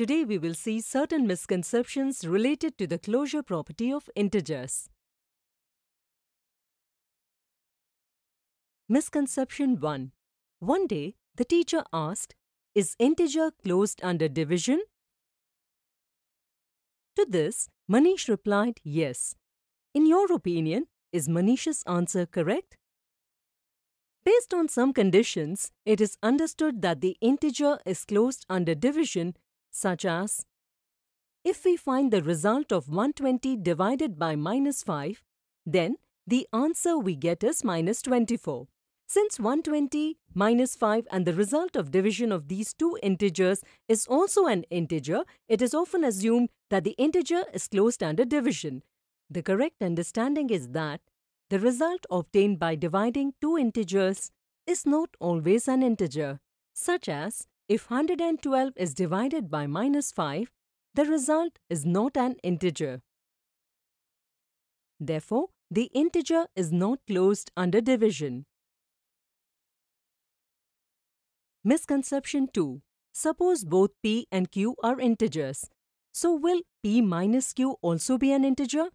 Today we will see certain misconceptions related to the closure property of integers. Misconception 1. One day, the teacher asked, Is integer closed under division? To this, Manish replied, Yes. In your opinion, is Manish's answer correct? Based on some conditions, it is understood that the integer is closed under division such as if we find the result of 120 divided by minus 5, then the answer we get is minus 24. Since 120, minus 5 and the result of division of these two integers is also an integer, it is often assumed that the integer is closed under division. The correct understanding is that the result obtained by dividing two integers is not always an integer, such as if 112 is divided by minus 5, the result is not an integer. Therefore, the integer is not closed under division. Misconception 2. Suppose both p and q are integers. So will p minus q also be an integer?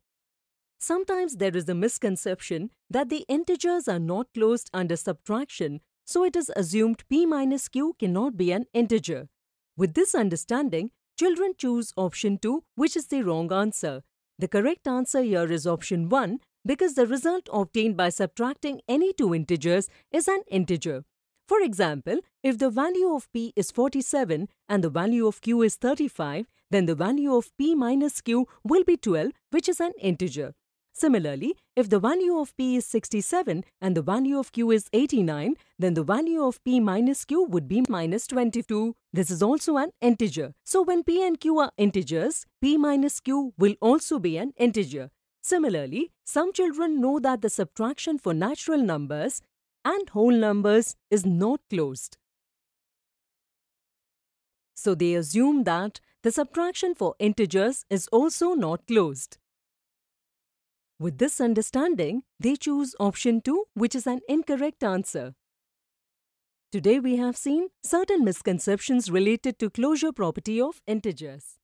Sometimes there is a misconception that the integers are not closed under subtraction so it is assumed p minus q cannot be an integer. With this understanding, children choose option 2, which is the wrong answer. The correct answer here is option 1 because the result obtained by subtracting any two integers is an integer. For example, if the value of p is 47 and the value of q is 35, then the value of p minus q will be 12, which is an integer. Similarly, if the value of p is 67 and the value of q is 89, then the value of p minus q would be minus 22. This is also an integer. So when p and q are integers, p minus q will also be an integer. Similarly, some children know that the subtraction for natural numbers and whole numbers is not closed. So they assume that the subtraction for integers is also not closed. With this understanding, they choose option 2 which is an incorrect answer. Today we have seen certain misconceptions related to closure property of integers.